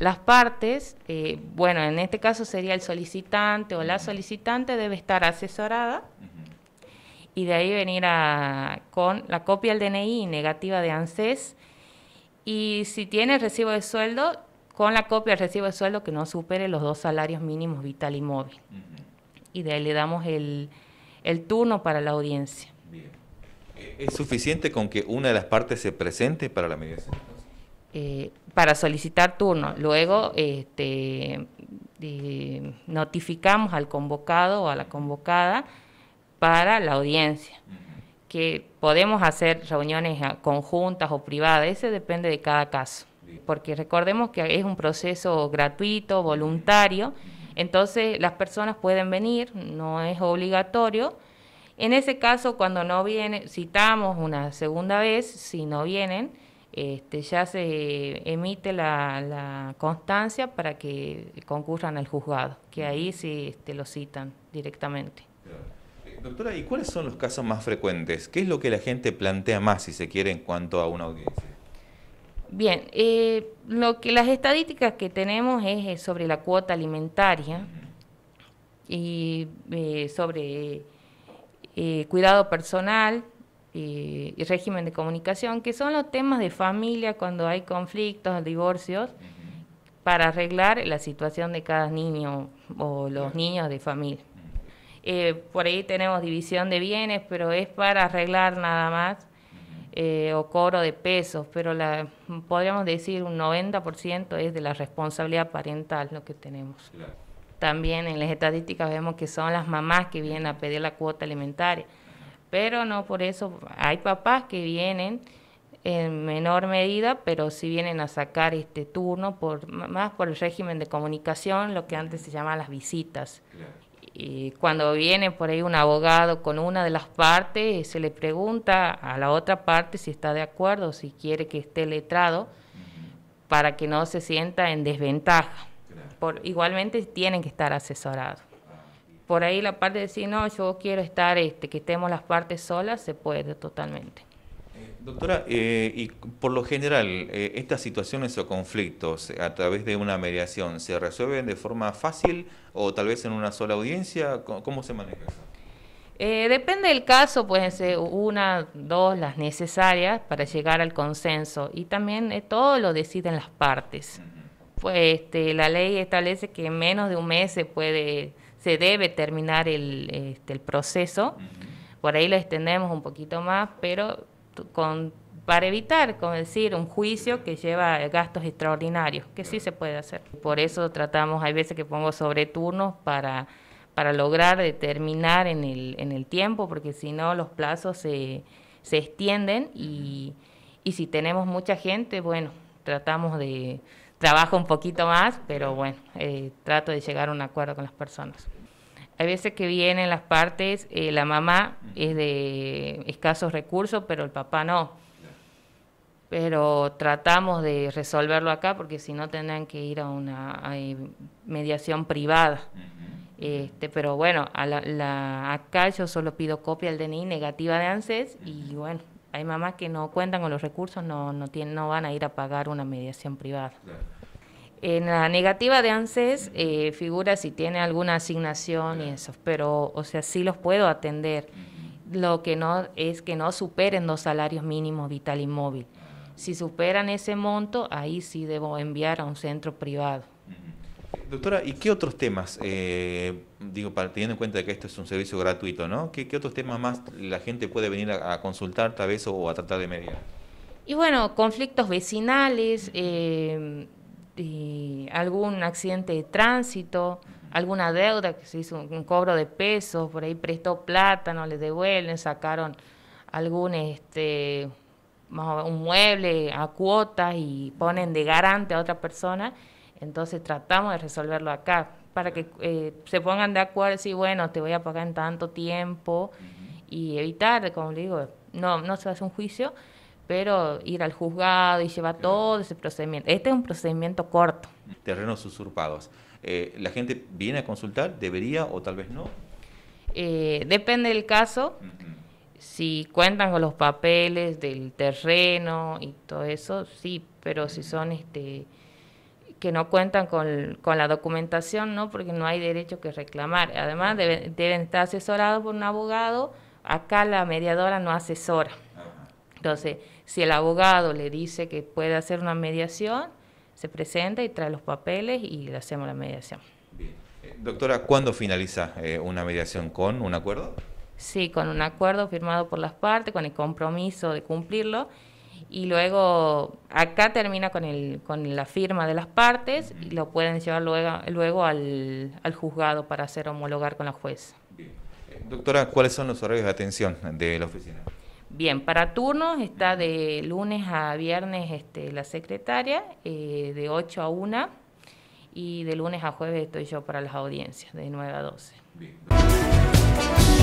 Las partes, eh, bueno, en este caso sería el solicitante o la solicitante debe estar asesorada y de ahí venir a, con la copia del DNI negativa de ANSES y si tiene recibo de sueldo, con la copia del recibo de sueldo que no supere los dos salarios mínimos vital y móvil. Y de ahí le damos el, turno para la audiencia. ¿Es suficiente con que una de las partes se presente para la mediación? Eh, para solicitar turno. Luego este, notificamos al convocado o a la convocada para la audiencia, que podemos hacer reuniones ah, conjuntas o privadas, eso depende de cada caso, porque recordemos que es un proceso gratuito, voluntario, entonces las personas pueden venir, no es obligatorio. En ese caso, cuando no vienen, citamos una segunda vez, si no vienen, este, ya se emite la, constancia para que concurran al juzgado, que ahí sí este, lo citan directamente. Doctora, ¿y cuáles son los casos más frecuentes? ¿Qué es lo que la gente plantea más, si se quiere, en cuanto a una audiencia? Bien, eh, lo que las estadísticas que tenemos es, eh, sobre la cuota alimentaria y eh, sobre cuidado personal, y, régimen de comunicación, que son los temas de familia cuando hay conflictos, divorcios, para arreglar la situación de cada niño o los niños de familia. Eh, por ahí tenemos división de bienes, pero es para arreglar nada más, eh, o cobro de pesos, pero podríamos decir un 90% es de la responsabilidad parental lo que tenemos. También en las estadísticas vemos que son las mamás que vienen a pedir la cuota alimentaria. Pero no por eso, hay papás que vienen en menor medida, pero si vienen a sacar este turno por, más por el régimen de comunicación, lo que antes se llamaba las visitas. Y cuando viene por ahí un abogado con una de las partes, se le pregunta a la otra parte si está de acuerdo, si quiere que esté letrado, para que no se sienta en desventaja. igualmente tienen que estar asesorados por ahí la parte de decir, no, yo quiero estar, este, que estemos las partes solas, se puede totalmente. Eh, doctora, eh, y por lo general, eh, estas situaciones o conflictos a través de una mediación, ¿se resuelven de forma fácil o tal vez en una sola audiencia? ¿Cómo, se maneja eso? depende del caso, pueden ser una, dos, las necesarias para llegar al consenso. Y también todo lo deciden las partes. Pues este, la ley establece que en menos de un mes se puede se debe terminar el, este, el proceso. Por ahí lo extendemos un poquito más, pero con, para evitar, como decir, un juicio que lleva gastos extraordinarios, que sí se puede hacer. Por eso tratamos, hay veces que pongo sobre turnos para, para lograr determinar en el, en el tiempo, porque si no los plazos se, se extienden y, y si tenemos mucha gente, bueno, tratamos de trabajo un poquito más, pero bueno, eh, trato de llegar a un acuerdo con las personas. Hay veces que vienen las partes, eh, la mamá es de escasos recursos, pero el papá no. Pero tratamos de resolverlo acá porque si no tendrán que ir a una eh, mediación privada. Este, pero bueno, a la, acá yo solo pido copia del DNI negativa de ANSES y bueno, hay mamás que no cuentan con los recursos, no, no, tienen, no van a ir a pagar una mediación privada. En la negativa de ANSES eh, figura si tiene alguna asignación y eso, pero, o sea, sí los puedo atender. Lo que no es que no superen los salarios mínimos vital y móvil. Ah. Si superan ese monto, ahí sí debo enviar a un centro privado doctora, ¿y qué otros temas, eh, digo, teniendo en cuenta que esto es un servicio gratuito, ¿no? ¿Qué, otros temas más la gente puede venir a, consultar tal vez o a tratar de mediar? Y bueno, conflictos vecinales, eh, algún accidente de tránsito, alguna deuda que se hizo un, cobro de pesos, por ahí prestó plata, no le devuelven, sacaron algún este un mueble a cuotas y ponen de garante a otra persona entonces tratamos de resolverlo acá para que eh, se pongan de acuerdo y bueno, te voy a pagar en tanto tiempo y evitar, como le digo, no, no se hace un juicio, pero ir al juzgado y llevar todo ese procedimiento. Este es un procedimiento corto. Terrenos usurpados. Eh, ¿La gente viene a consultar? ¿Debería o tal vez no? Eh, depende del caso. Si cuentan con los papeles del terreno y todo eso, sí, pero si son este que no cuentan con, la documentación, ¿no? porque no hay derecho que reclamar. Además, deben estar asesorados por un abogado. Acá la mediadora no asesora. Entonces, si el abogado le dice que puede hacer una mediación, se presenta y trae los papeles y le hacemos la mediación. Eh, doctora, ¿cuándo finaliza eh, una mediación con un acuerdo? Sí, con un acuerdo firmado por las partes, con el compromiso de cumplirlo y luego acá termina con, el, con la firma de las partes y lo pueden llevar luego, luego al, juzgado para hacer homologar con la jueza. Eh, doctora, ¿cuáles son los horarios de atención de la oficina? Bien, para turnos está de lunes a viernes este, la secretaria, eh, de 8 a 1, y de lunes a jueves estoy yo para las audiencias, de 9 a 12.